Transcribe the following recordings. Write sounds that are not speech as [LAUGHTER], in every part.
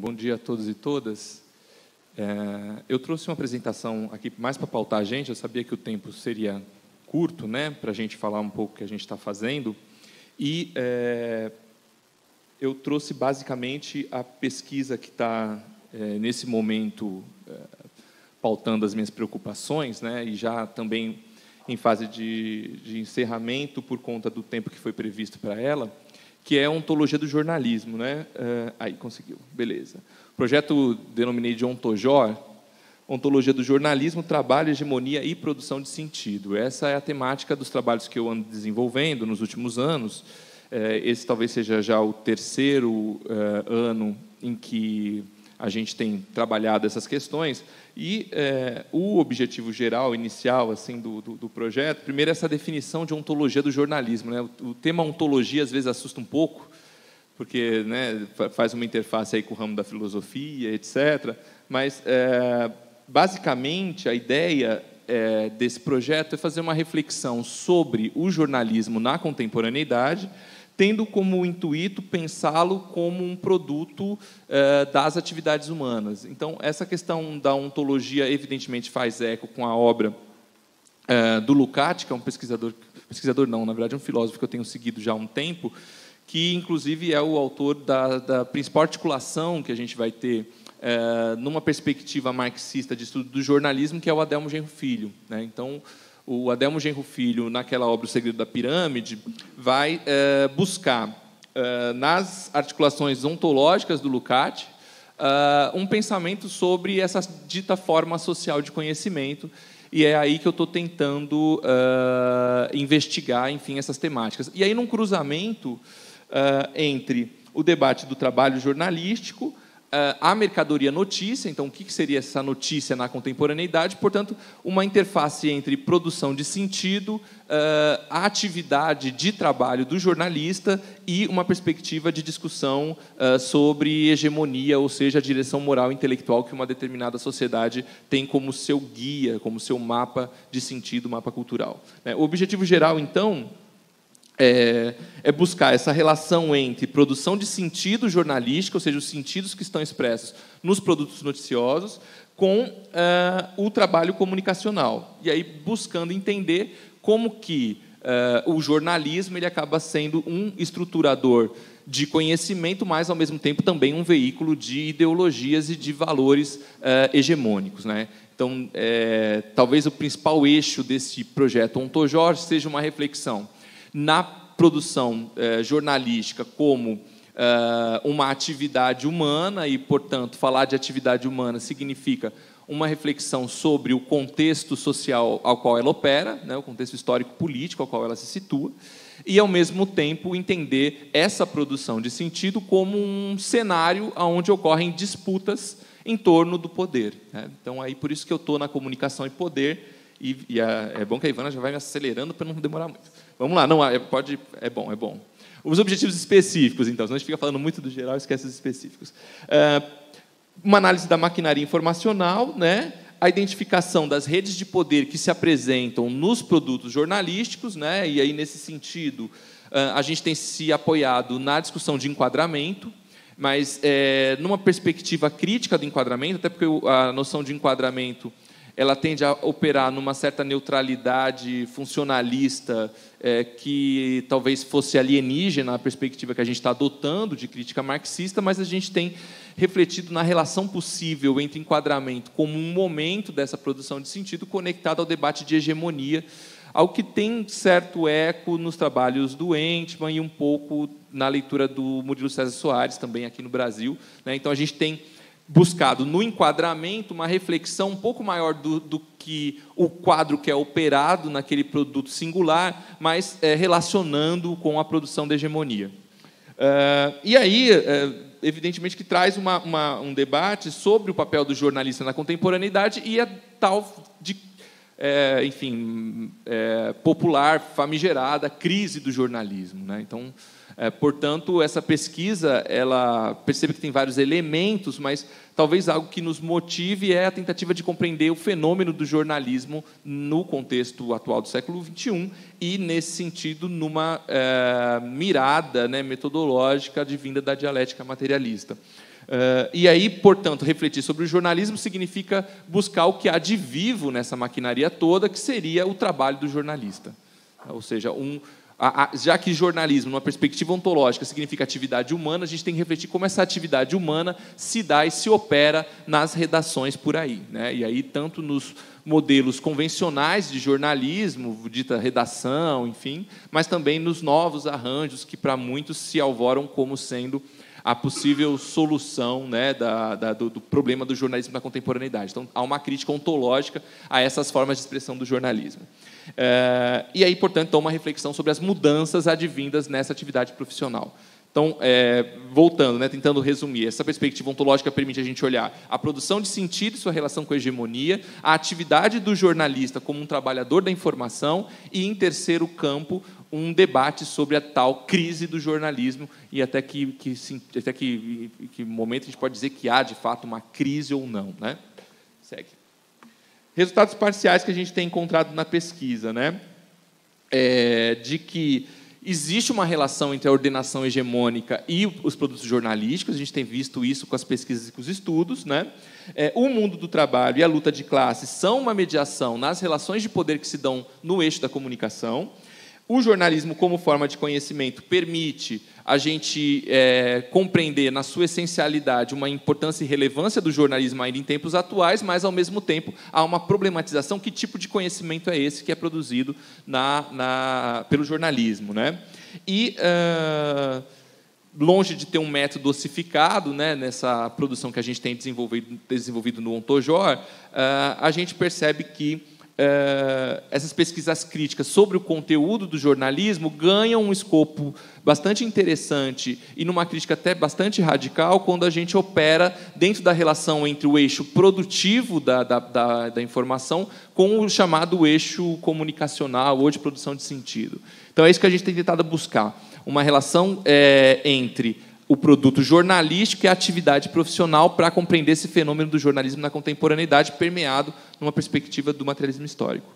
bom dia a todos e todas. É, eu trouxe uma apresentação aqui mais para pautar a gente. Eu sabia que o tempo seria curto, né, para a gente falar um pouco o que a gente está fazendo. E é, eu trouxe basicamente a pesquisa que está é, nesse momento é, pautando as minhas preocupações, né, e já também em fase de, de encerramento por conta do tempo que foi previsto para ela que é ontologia do jornalismo. Né? Uh, aí, conseguiu, beleza. O projeto denominei de Ontojor, ontologia do jornalismo, trabalho, hegemonia e produção de sentido. Essa é a temática dos trabalhos que eu ando desenvolvendo nos últimos anos. Uh, esse talvez seja já o terceiro uh, ano em que a gente tem trabalhado essas questões. E é, o objetivo geral, inicial, assim, do, do, do, projeto, primeiro, é essa definição de ontologia do jornalismo. Né? O, o tema ontologia, às vezes, assusta um pouco, porque né, faz uma interface aí com o ramo da filosofia, etc. Mas, é, basicamente, a ideia é, desse projeto é fazer uma reflexão sobre o jornalismo na contemporaneidade, tendo como intuito pensá-lo como um produto eh, das atividades humanas. Então, essa questão da ontologia, evidentemente, faz eco com a obra eh, do Lukács, que é um pesquisador, pesquisador não, na verdade, é um filósofo que eu tenho seguido já há um tempo, que, inclusive, é o autor da, da principal articulação que a gente vai ter eh, numa perspectiva marxista de estudo do jornalismo, que é o Adelmo Genro Filho. Né? Então, o Adelmo Genro Filho, naquela obra O Segredo da Pirâmide, vai é, buscar é, nas articulações ontológicas do Lukács eh, um pensamento sobre essa dita forma social de conhecimento e é aí que eu estou tentando uh, investigar, enfim, essas temáticas. E aí, num cruzamento uh, entre o debate do trabalho jornalístico ah, a mercadoria notícia, então o que seria essa notícia na contemporaneidade, portanto, uma interface entre produção de sentido, ah, a atividade de trabalho do jornalista e uma perspectiva de discussão ah, sobre hegemonia, ou seja, a direção moral e intelectual que uma determinada sociedade tem como seu guia, como seu mapa de sentido, mapa cultural. Né? O objetivo geral, então, é, é buscar essa relação entre produção de sentido jornalístico, ou seja, os sentidos que estão expressos nos produtos noticiosos, com uh, o trabalho comunicacional. E aí buscando entender como que uh, o jornalismo ele acaba sendo um estruturador de conhecimento, mas ao mesmo tempo também um veículo de ideologias e de valores uh, hegemônicos, né? Então, é, talvez o principal eixo desse projeto Ontojorge seja uma reflexão na produção eh, jornalística como eh, uma atividade humana, e, portanto, falar de atividade humana significa uma reflexão sobre o contexto social ao qual ela opera, né, o contexto histórico-político ao qual ela se situa, e, ao mesmo tempo, entender essa produção de sentido como um cenário onde ocorrem disputas em torno do poder. Né? Então, aí por isso que eu estou na comunicação e poder, e, e a, é bom que a Ivana já vai me acelerando para não demorar muito. Vamos lá, não, é, pode, é bom, é bom. Os objetivos específicos, então, senão a gente fica falando muito do geral e esquece os específicos. É, uma análise da maquinaria informacional, né? a identificação das redes de poder que se apresentam nos produtos jornalísticos, né? e aí, nesse sentido, é, a gente tem se apoiado na discussão de enquadramento, mas é, numa perspectiva crítica do enquadramento, até porque a noção de enquadramento ela tende a operar numa certa neutralidade funcionalista é, que talvez fosse alienígena a perspectiva que a gente está adotando de crítica marxista, mas a gente tem refletido na relação possível entre enquadramento como um momento dessa produção de sentido conectado ao debate de hegemonia, ao que tem certo eco nos trabalhos do Entman e um pouco na leitura do Murilo César Soares também aqui no Brasil. Né? Então a gente tem buscado no enquadramento uma reflexão um pouco maior do, do que o quadro que é operado naquele produto singular, mas é, relacionando com a produção da hegemonia. Uh, e aí, é, evidentemente, que traz uma, uma, um debate sobre o papel do jornalista na contemporaneidade e a é tal de, é, enfim, é, popular, famigerada crise do jornalismo. Né? Então, é, portanto, essa pesquisa, ela percebe que tem vários elementos, mas talvez algo que nos motive é a tentativa de compreender o fenômeno do jornalismo no contexto atual do século XXI e, nesse sentido, numa é, mirada né, metodológica advinda da dialética materialista. Uh, e aí, portanto, refletir sobre o jornalismo significa buscar o que há de vivo nessa maquinaria toda, que seria o trabalho do jornalista. Ou seja, um, a, a, já que jornalismo, numa perspectiva ontológica, significa atividade humana, a gente tem que refletir como essa atividade humana se dá e se opera nas redações por aí. Né? E aí, tanto nos modelos convencionais de jornalismo, dita redação, enfim, mas também nos novos arranjos que, para muitos, se alvoram como sendo a possível solução né, da, da, do, do, problema do jornalismo na contemporaneidade. Então, há uma crítica ontológica a essas formas de expressão do jornalismo. É, e aí, portanto, uma reflexão sobre as mudanças advindas nessa atividade profissional. Então, é, voltando, né, tentando resumir, essa perspectiva ontológica permite a gente olhar a produção de sentido e sua relação com a hegemonia, a atividade do jornalista como um trabalhador da informação e, em terceiro campo, um debate sobre a tal crise do jornalismo e até que, que até que, que momento a gente pode dizer que há, de fato, uma crise ou não. Né? Segue. Resultados parciais que a gente tem encontrado na pesquisa, né? É, de que existe uma relação entre a ordenação hegemônica e os produtos jornalísticos, a gente tem visto isso com as pesquisas e com os estudos. Né? É, o mundo do trabalho e a luta de classes são uma mediação nas relações de poder que se dão no eixo da comunicação. O jornalismo, como forma de conhecimento, permite a gente é, compreender na sua essencialidade uma importância e relevância do jornalismo ainda em tempos atuais, mas, ao mesmo tempo, há uma problematização: que tipo de conhecimento é esse que é produzido na, na, pelo jornalismo? Né? E. Uh, longe de ter um método ossificado né, nessa produção que a gente tem desenvolvido, desenvolvido no Ontojor, uh, a gente percebe que eh, essas pesquisas críticas sobre o conteúdo do jornalismo ganham um escopo bastante interessante e numa crítica até bastante radical quando a gente opera dentro da relação entre o eixo produtivo da, da, da, da informação com o chamado eixo comunicacional ou de produção de sentido. Então, é isso que a gente tem tentado buscar: uma relação é, entre o produto jornalístico e a atividade profissional para compreender esse fenômeno do jornalismo na contemporaneidade, permeado numa perspectiva do materialismo histórico.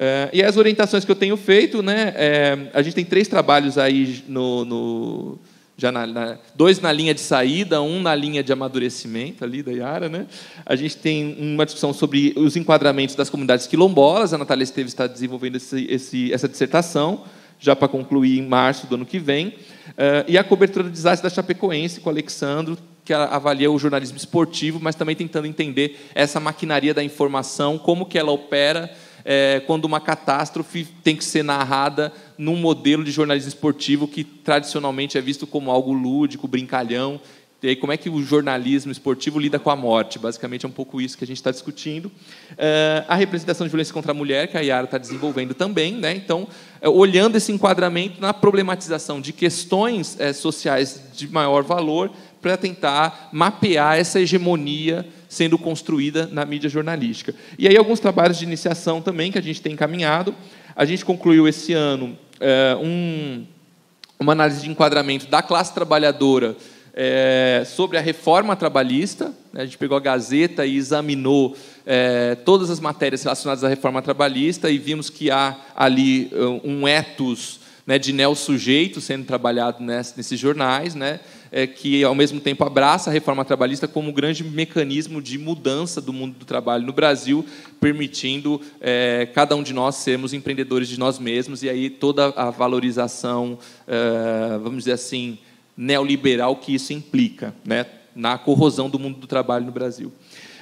É, e as orientações que eu tenho feito, né, é, a gente tem três trabalhos aí, no, no já na, na, dois na linha de saída, um na linha de amadurecimento ali da Yara. Né? A gente tem uma discussão sobre os enquadramentos das comunidades quilombolas, a Natália Esteves está desenvolvendo esse, esse, essa dissertação, já para concluir em março do ano que vem. Eh, e a cobertura do desastre da Chapecoense com o Alexandro, que avalia o jornalismo esportivo, mas também tentando entender essa maquinaria da informação, como que ela opera é, quando uma catástrofe tem que ser narrada num modelo de jornalismo esportivo que tradicionalmente é visto como algo lúdico, brincalhão, e aí, como é que o jornalismo esportivo lida com a morte? Basicamente, é um pouco isso que a gente está discutindo. Eh, a representação de violência contra a mulher, que a Yara está desenvolvendo também. Né? Então, eh, olhando esse enquadramento na problematização de questões é, sociais de maior valor para tentar mapear essa hegemonia sendo construída na mídia jornalística. E aí, alguns trabalhos de iniciação também que a gente tem encaminhado. A gente concluiu esse ano um, uma análise de enquadramento da classe trabalhadora é, sobre a reforma trabalhista. Né, a gente pegou a Gazeta e examinou é, todas as matérias relacionadas à reforma trabalhista e vimos que há ali é, um etos né, de neo-sujeito sendo trabalhado nesses jornais, né, é, que, ao mesmo tempo, abraça a reforma trabalhista como um grande mecanismo de mudança do mundo do trabalho no Brasil, permitindo é, cada um de nós sermos empreendedores de nós mesmos, e aí toda a valorização, é, vamos dizer assim, neoliberal que isso implica né, na corrosão do mundo do trabalho no Brasil.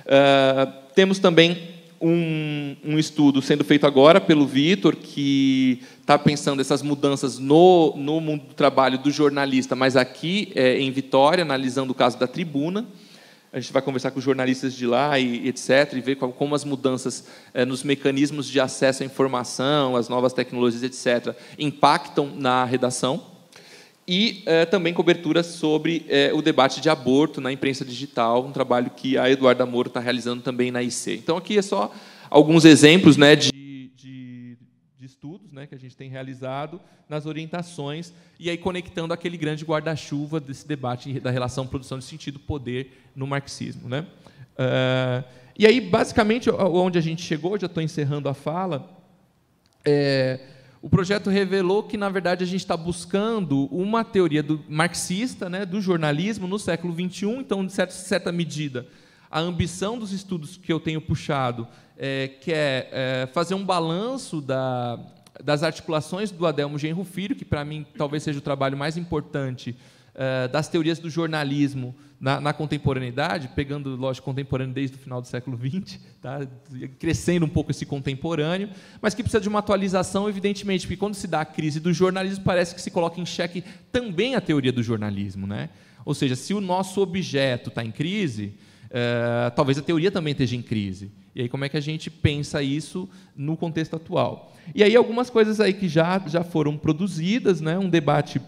Uh, temos também um, um, estudo sendo feito agora pelo Vitor, que está pensando essas mudanças no, no mundo do trabalho do jornalista, mas aqui é, em Vitória, analisando o caso da tribuna. A gente vai conversar com os jornalistas de lá e etc., e ver como as mudanças é, nos mecanismos de acesso à informação, as novas tecnologias, etc., impactam na redação e é, também cobertura sobre é, o debate de aborto na imprensa digital, um trabalho que a Eduarda Moro está realizando também na IC. Então, aqui é só alguns exemplos né, de, de, de estudos né, que a gente tem realizado nas orientações, e aí conectando aquele grande guarda-chuva desse debate da relação produção de sentido-poder no marxismo. Né? Uh, e aí, basicamente, onde a gente chegou, já estou encerrando a fala, é, o projeto revelou que, na verdade, a gente está buscando uma teoria do, marxista né, do jornalismo no século XXI. Então, de certa, certa medida, a ambição dos estudos que eu tenho puxado é, que é, é fazer um balanço da, das articulações do Adelmo Genro Filho, que, para mim, talvez seja o trabalho mais importante eh, das teorias do jornalismo na, na, contemporaneidade, pegando, lógico, contemporâneo desde o final do século XX, tá? crescendo um pouco esse contemporâneo, mas que precisa de uma atualização, evidentemente, porque quando se dá a crise do jornalismo, parece que se coloca em xeque também a teoria do jornalismo. Né? Ou seja, se o nosso objeto está em crise, eh, talvez a teoria também esteja em crise. E aí como é que a gente pensa isso no contexto atual? E aí algumas coisas aí que já, já foram produzidas, né? um debate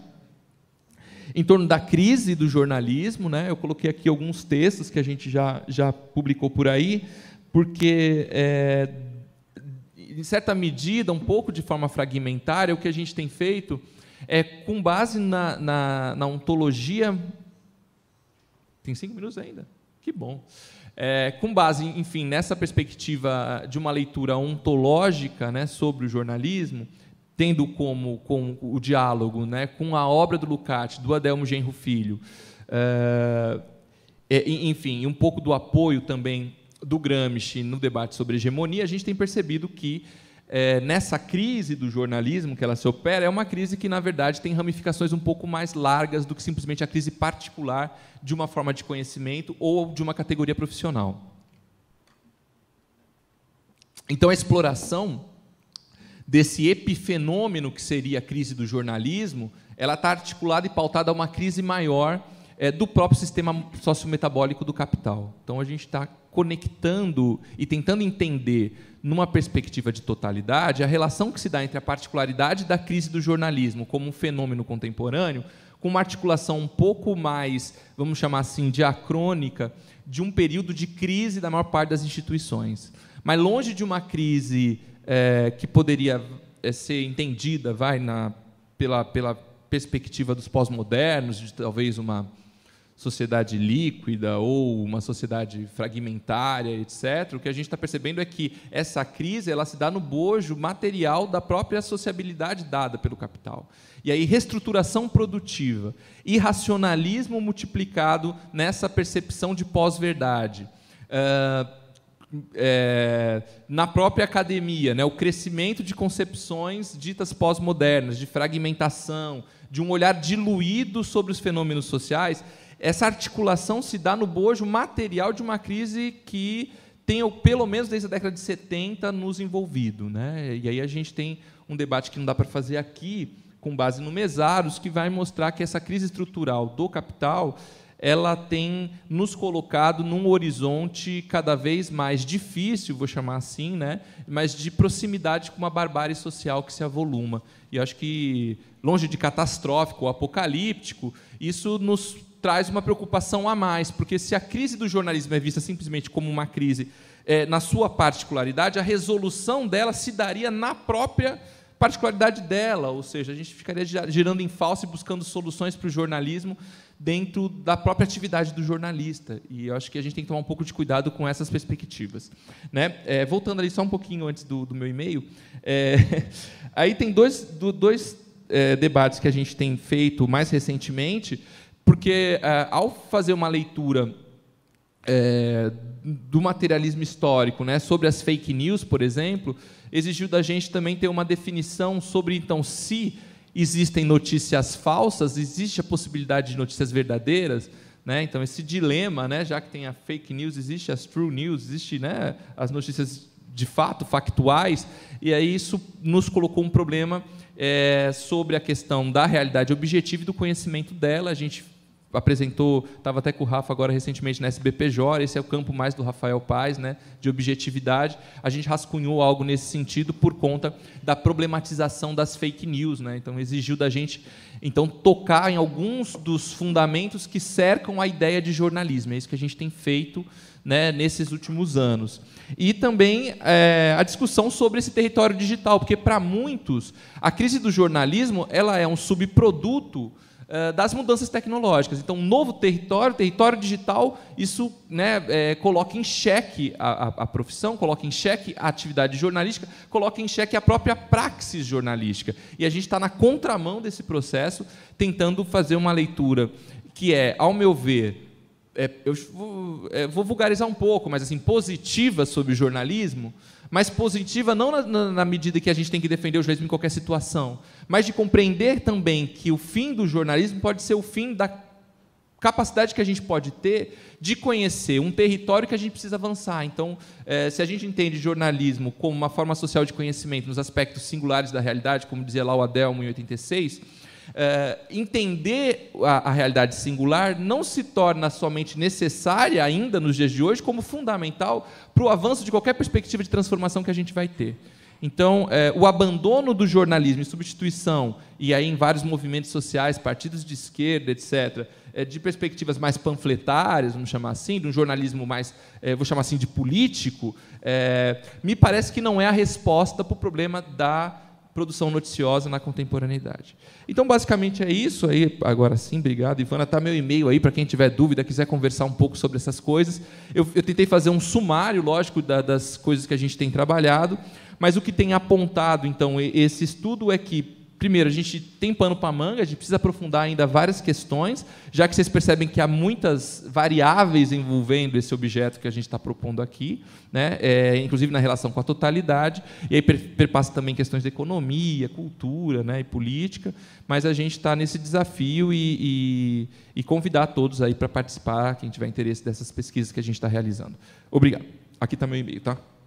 em torno da crise do jornalismo. Né? Eu coloquei aqui alguns textos que a gente já, já publicou por aí, porque, é, em certa medida, um pouco de forma fragmentária, o que a gente tem feito é, com base na, na, na ontologia. Tem cinco minutos ainda? Que bom. É, com base, enfim, nessa perspectiva de uma leitura ontológica né, sobre o jornalismo, tendo como, como o diálogo né, com a obra do Lucati, do Adelmo Genro Filho, é, enfim, um pouco do apoio também do Gramsci no debate sobre hegemonia, a gente tem percebido que é, nessa crise do jornalismo que ela se opera, é uma crise que, na verdade, tem ramificações um pouco mais largas do que simplesmente a crise particular de uma forma de conhecimento ou de uma categoria profissional. Então, a exploração desse epifenômeno que seria a crise do jornalismo, ela está articulada e pautada a uma crise maior é, do próprio sistema sociometabólico do capital. Então, a gente está conectando e tentando entender, numa perspectiva de totalidade, a relação que se dá entre a particularidade da crise do jornalismo como um fenômeno contemporâneo, com uma articulação um pouco mais, vamos chamar assim, diacrônica, de um período de crise da maior parte das instituições. Mas longe de uma crise é, que poderia é, ser entendida, vai na pela, pela perspectiva dos pós-modernos, de talvez uma sociedade líquida ou uma sociedade fragmentária, etc. O que a gente está percebendo é que essa crise ela se dá no bojo material da própria sociabilidade dada pelo capital. E aí reestruturação produtiva, irracionalismo multiplicado nessa percepção de pós-verdade. Uh, é, na própria academia, né, o crescimento de concepções ditas pós-modernas, de fragmentação, de um olhar diluído sobre os fenômenos sociais, essa articulação se dá no bojo material de uma crise que tem, pelo menos desde a década de 70, nos envolvido. Né? E aí a gente tem um debate que não dá para fazer aqui, com base no Mesaros, que vai mostrar que essa crise estrutural do capital ela tem nos colocado num horizonte cada vez mais difícil, vou chamar assim, né? mas de proximidade com uma barbárie social que se avoluma. E acho que, longe de catastrófico ou apocalíptico, isso nos traz uma preocupação a mais, porque se a crise do jornalismo é vista simplesmente como uma crise é, na sua particularidade, a resolução dela se daria na própria particularidade dela, ou seja, a gente ficaria girando em falso e buscando soluções para o jornalismo dentro da própria atividade do jornalista. E eu acho que a gente tem que tomar um pouco de cuidado com essas perspectivas. Né? É, voltando ali só um pouquinho antes do, do meu e-mail, é, [LAUGHS] aí tem dois, do, dois é, debates que a gente tem feito mais recentemente, porque é, ao fazer uma leitura é, do materialismo histórico, né, sobre as fake news, por exemplo, exigiu da gente também ter uma definição sobre então se existem notícias falsas, existe a possibilidade de notícias verdadeiras. Né? Então, esse dilema, né? já que tem a fake news, existe as true news, existe né? as notícias de fato, factuais, e aí isso nos colocou um problema é, sobre a questão da realidade objetiva e do conhecimento dela. A gente apresentou, estava até com o Rafa agora recentemente na SBP Jora, esse é o campo mais do Rafael Paz, né, de objetividade. A gente rascunhou algo nesse sentido por conta da problematização das fake news, né? Então exigiu da gente então tocar em alguns dos fundamentos que cercam a ideia de jornalismo. É isso que a gente tem feito né, nesses últimos anos. E também é, a discussão sobre esse território digital, porque para muitos a crise do jornalismo ela é um subproduto eh, das mudanças tecnológicas. Então, um novo território, território digital, isso né, é, coloca em xeque a, a, a, profissão, coloca em xeque a atividade jornalística, coloca em xeque a própria praxis jornalística. E a gente está na contramão desse processo, tentando fazer uma leitura que é, ao meu ver, é, eu vou, é, vou, vulgarizar um pouco, mas assim, positiva sobre o jornalismo, mas positiva não na, na, na, medida que a gente tem que defender o jornalismo em qualquer situação, mas de compreender também que o fim do jornalismo pode ser o fim da capacidade que a gente pode ter de conhecer um território que a gente precisa avançar. Então, é, se a gente entende jornalismo como uma forma social de conhecimento nos aspectos singulares da realidade, como dizia lá o Adelmo em 86, eh, entender a, a realidade singular não se torna somente necessária ainda nos dias de hoje, como fundamental para o avanço de qualquer perspectiva de transformação que a gente vai ter. Então, é, o abandono do jornalismo e substituição, e aí em vários movimentos sociais, partidos de esquerda, etc., é, eh, de perspectivas mais panfletárias, vamos chamar assim, de um jornalismo mais, é, vou chamar assim, de político, me parece que não é a resposta para o problema da produção noticiosa na contemporaneidade. Então, basicamente é isso aí. Agora sim, obrigado, Ivana. Tá meu e-mail aí para quem tiver dúvida, quiser conversar um pouco sobre essas coisas. Eu, eu tentei fazer um sumário, lógico, da, das coisas que a gente tem trabalhado, mas o que tem apontado então esse estudo é que primeiro, a gente tem pano para manga, a gente precisa aprofundar ainda várias questões, já que vocês percebem que há muitas variáveis envolvendo esse objeto que a gente está propondo aqui, né? É, inclusive na relação com a totalidade, e aí perpassa também questões de economia, cultura né? e política, mas a gente está nesse desafio e, e, e convidar todos aí para participar, quem tiver interesse dessas pesquisas que a gente está realizando. Obrigado. Aqui está meu e-mail, tá?